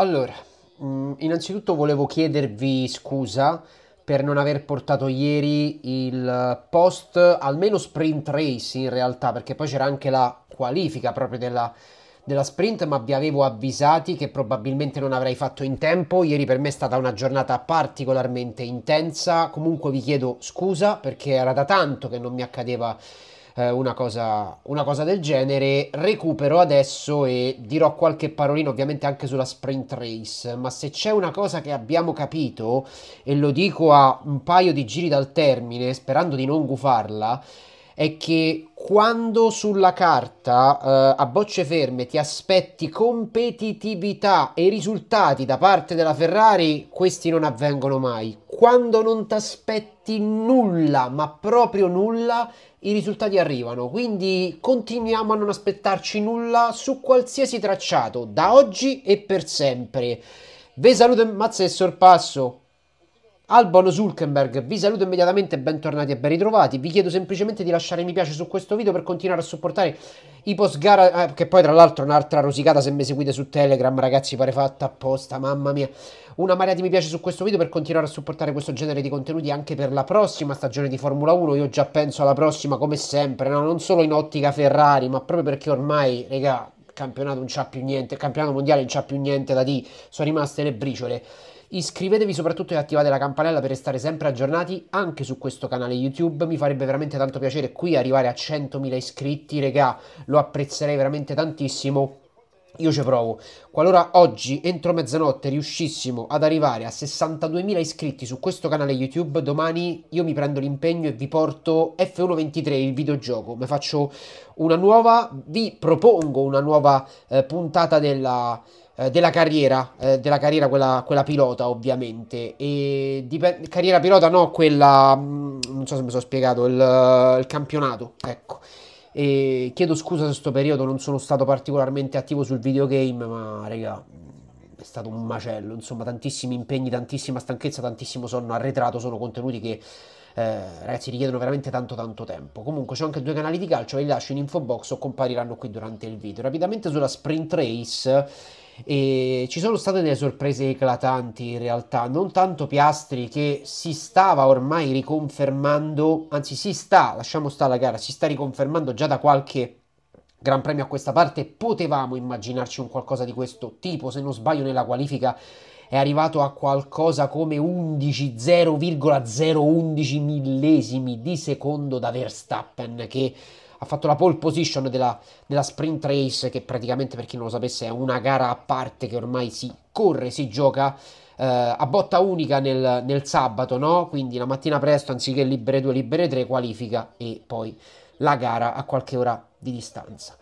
Allora, mm, innanzitutto volevo chiedervi scusa per non aver portato ieri il post, almeno sprint race in realtà, perché poi c'era anche la qualifica proprio della, della sprint, ma vi avevo avvisati che probabilmente non avrei fatto in tempo. Ieri per me è stata una giornata particolarmente intensa. Comunque vi chiedo scusa perché era da tanto che non mi accadeva eh, una, cosa, una cosa del genere. Recupero adesso e dirò qualche parolino ovviamente anche sulla sprint race, ma se c'è una cosa che abbiamo capito, e lo dico a un paio di giri dal termine, sperando di non gufarla, è che quando sulla carta eh, a bocce ferme ti aspetti competitività e risultati da parte della Ferrari, questi non avvengono mai quando non ti aspetti nulla, ma proprio nulla, i risultati arrivano. Quindi continuiamo a non aspettarci nulla su qualsiasi tracciato, da oggi e per sempre. Ve saluto e mazza e sorpasso. Albon Zulkenberg, vi saluto immediatamente, bentornati e ben ritrovati. Vi chiedo semplicemente di lasciare mi piace su questo video per continuare a supportare i post gara, eh, che poi tra l'altro un'altra rosicata se mi seguite su Telegram, ragazzi, pare fatta apposta, mamma mia. Una marea di mi piace su questo video per continuare a supportare questo genere di contenuti anche per la prossima stagione di Formula 1. Io già penso alla prossima come sempre, no? non solo in ottica Ferrari, ma proprio perché ormai, regà, il campionato non c'ha più niente, il campionato mondiale non c'ha più niente da di, sono rimaste le briciole. Iscrivetevi soprattutto e attivate la campanella per restare sempre aggiornati anche su questo canale YouTube. Mi farebbe veramente tanto piacere qui arrivare a 100.000 iscritti, regà, lo apprezzerei veramente tantissimo. Io ci provo. Qualora oggi, entro mezzanotte, riuscissimo ad arrivare a 62.000 iscritti su questo canale YouTube, domani io mi prendo l'impegno e vi porto F123, il videogioco. Mi faccio una nuova, vi propongo una nuova eh, puntata della eh, della carriera, eh, della carriera quella, quella, pilota ovviamente, e dipende, carriera pilota no, quella, mm, non so se mi sono spiegato, il, il campionato, ecco. E chiedo scusa se questo periodo non sono stato particolarmente attivo sul videogame, ma raga, è stato un macello, insomma, tantissimi impegni, tantissima stanchezza, tantissimo sonno arretrato, sono contenuti che eh, ragazzi richiedono veramente tanto tanto tempo. Comunque c'ho anche due canali di calcio, ve li lascio in info box o compariranno qui durante il video. Rapidamente sulla sprint race e ci sono state delle sorprese eclatanti in realtà, non tanto Piastri che si stava ormai riconfermando, anzi si sta, lasciamo stare la gara, si sta riconfermando già da qualche Gran Premio a questa parte potevamo immaginarci un qualcosa di questo tipo, se non sbaglio nella qualifica è arrivato a qualcosa come 11,011 millesimi di secondo da Verstappen che ha fatto la pole position della, della, sprint race che praticamente per chi non lo sapesse è una gara a parte che ormai si corre, si gioca eh, a botta unica nel, nel sabato, no? quindi la mattina presto anziché libere 2, libere 3 qualifica e poi la gara a qualche ora di distanza.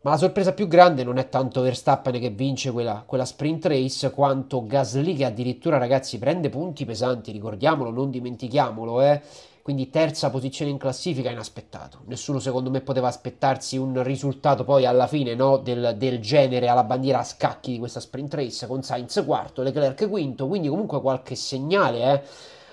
Ma la sorpresa più grande non è tanto Verstappen che vince quella, quella, sprint race, quanto Gasly che addirittura, ragazzi, prende punti pesanti, ricordiamolo, non dimentichiamolo, eh. Quindi terza posizione in classifica inaspettato. Nessuno secondo me poteva aspettarsi un risultato poi alla fine no, del, del, genere alla bandiera a scacchi di questa sprint race con Sainz quarto, Leclerc quinto, quindi comunque qualche segnale eh,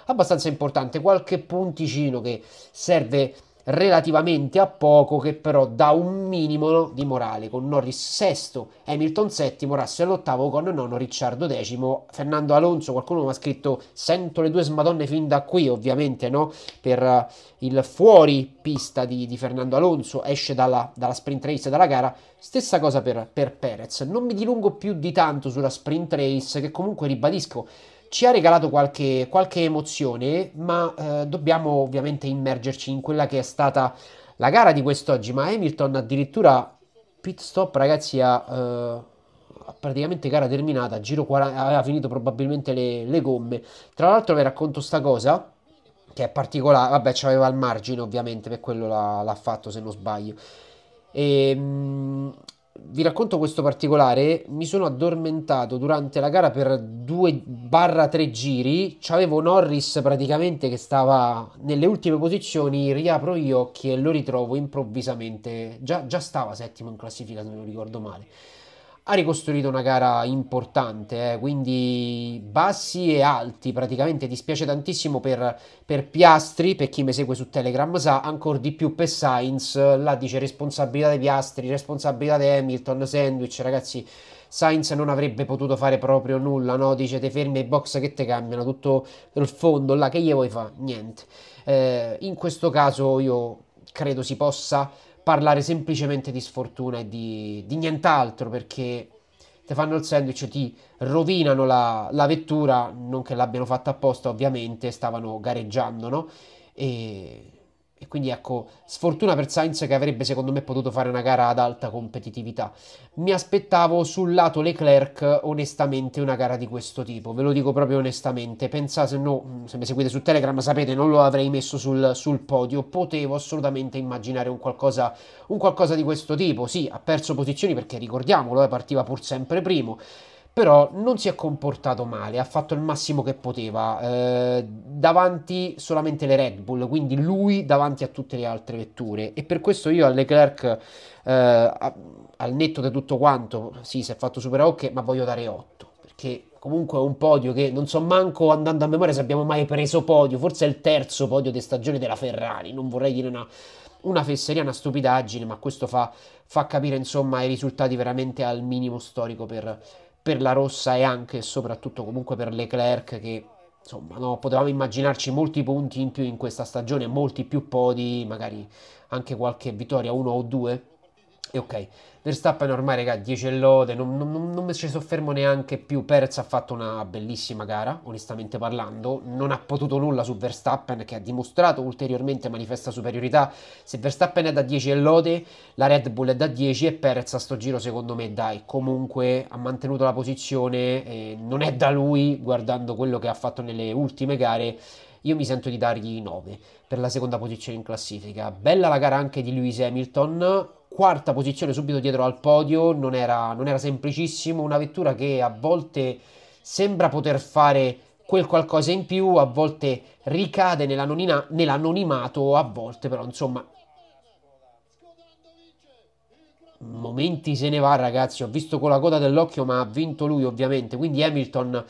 abbastanza importante, qualche punticino che serve relativamente a poco che però dà un minimo di morale con Norris sesto, Hamilton settimo, Russell ottavo con nono, Ricciardo decimo, Fernando Alonso, qualcuno mi ha scritto sento le due smadonne fin da qui ovviamente no, per eh, il fuori pista di, di Fernando Alonso, esce dalla, dalla, sprint race, dalla gara, stessa cosa per, per Perez, non mi dilungo più di tanto sulla sprint race che comunque ribadisco ci ha regalato qualche, qualche emozione, ma eh, dobbiamo ovviamente immergerci in quella che è stata la gara di quest'oggi. Ma Hamilton addirittura pit stop, ragazzi, ha eh, praticamente gara terminata, giro 40, aveva finito probabilmente le, le gomme. Tra l'altro vi racconto sta cosa che è particolare, vabbè c'aveva il margine ovviamente, per quello l'ha, l'ha fatto se non sbaglio. E, ehm, mh, vi racconto questo particolare, mi sono addormentato durante la gara per 2-3 giri, c'avevo Norris praticamente che stava nelle ultime posizioni, riapro gli occhi e lo ritrovo improvvisamente, già, già stava settimo in classifica se non ricordo male, ha ricostruito una gara importante, eh, quindi bassi e alti praticamente, dispiace tantissimo per, per, Piastri, per chi mi segue su Telegram sa, ancora di più per Sainz, là dice responsabilità di Piastri, responsabilità di Hamilton, sandwich, ragazzi Sainz non avrebbe potuto fare proprio nulla, no? dice te fermi ai box che te cambiano, tutto il fondo là, che gli vuoi fare? Niente. Eh, in questo caso io credo si possa parlare semplicemente di sfortuna e di, di nient'altro perché ti fanno il sandwich, ti rovinano la, la, vettura, non che l'abbiano fatta apposta ovviamente, stavano gareggiando, no? E e quindi ecco, sfortuna per Sainz che avrebbe secondo me potuto fare una gara ad alta competitività. Mi aspettavo sul lato Leclerc onestamente una gara di questo tipo, ve lo dico proprio onestamente. Pensate, se no, mm, se mi seguite su Telegram sapete, non lo avrei messo sul, sul podio, potevo assolutamente immaginare un qualcosa, un qualcosa di questo tipo. Sì, ha perso posizioni perché ricordiamolo, eh, partiva pur sempre primo però non si è comportato male, ha fatto il massimo che poteva, eh, davanti solamente le Red Bull, quindi lui davanti a tutte le altre vetture e per questo io a Leclerc, eh, a, al netto di tutto quanto, sì si è fatto super ok, ma voglio dare 8, perché comunque è un podio che non so manco andando a memoria se abbiamo mai preso podio, forse è il terzo podio di stagione della Ferrari, non vorrei dire una una fesseria, una stupidaggine, ma questo fa, fa, capire insomma i risultati veramente al minimo storico per, per la rossa e anche e soprattutto comunque per Leclerc che insomma no, potevamo immaginarci molti punti in più in questa stagione, molti più podi, magari anche qualche vittoria, uno o due e ok, Verstappen ormai, raga, 10 lode, non, non, non mi ci soffermo neanche più. Perez ha fatto una bellissima gara, onestamente parlando. Non ha potuto nulla su Verstappen, che ha dimostrato ulteriormente manifesta superiorità. Se Verstappen è da 10 lode, la Red Bull è da 10 e Perez a sto giro, secondo me, dai, comunque ha mantenuto la posizione. Eh, non è da lui, guardando quello che ha fatto nelle ultime gare io mi sento di dargli 9 per la seconda posizione in classifica. Bella la gara anche di Lewis Hamilton, quarta posizione subito dietro al podio non era, non era semplicissimo, una vettura che a volte sembra poter fare quel qualcosa in più, a volte ricade nell'anonimato, a volte però insomma momenti se ne va ragazzi, ho visto con la coda dell'occhio ma ha vinto lui ovviamente, quindi Hamilton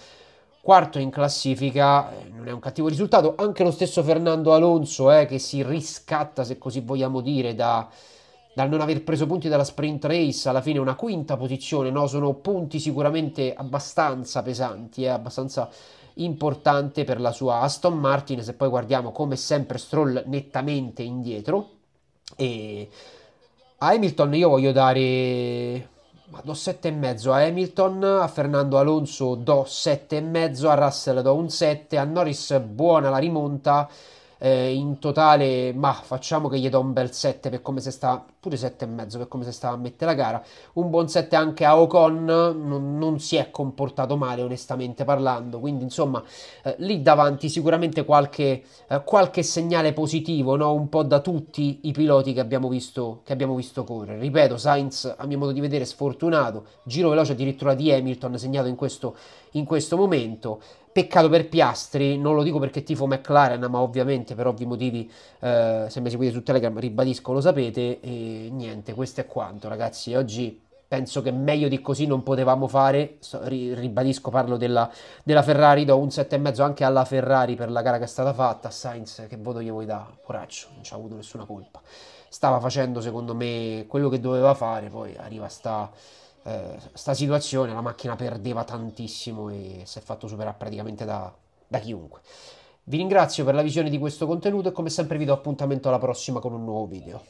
quarto in classifica, eh, non è un cattivo risultato, anche lo stesso Fernando Alonso eh, che si riscatta se così vogliamo dire da, dal non aver preso punti dalla sprint race, alla fine una quinta posizione, no? sono punti sicuramente abbastanza pesanti, eh? abbastanza importante per la sua Aston Martin, se poi guardiamo come sempre Stroll nettamente indietro. E a Hamilton io voglio dare ma do 7,5 a Hamilton, a Fernando Alonso do 7,5, a Russell do un 7, a Norris buona la rimonta, eh, in totale, ma facciamo che gli do un bel 7 per come si sta, pure 7,5 per come se sta a mettere la gara. Un buon 7 anche a Ocon, non, non si è comportato male onestamente parlando, quindi insomma eh, lì davanti sicuramente qualche, eh, qualche segnale positivo, no? un po' da tutti i piloti che abbiamo, visto, che abbiamo visto correre. Ripeto, Sainz a mio modo di vedere sfortunato, giro veloce addirittura di Hamilton segnato in questo, in questo momento. Peccato per Piastri, non lo dico perché tifo McLaren, ma ovviamente per ovvi motivi, eh, se mi seguite su Telegram, ribadisco, lo sapete. E niente, questo è quanto, ragazzi. Oggi penso che meglio di così non potevamo fare. ribadisco, parlo della, della Ferrari, do un 7,5 anche alla Ferrari per la gara che è stata fatta. Sainz, che voto gli vuoi dare? Coraggio, non ci ha avuto nessuna colpa. Stava facendo, secondo me, quello che doveva fare, poi arriva sta eh, sta situazione la macchina perdeva tantissimo e si è fatto superare praticamente da, da chiunque. Vi ringrazio per la visione di questo contenuto e come sempre vi do appuntamento alla prossima con un nuovo video.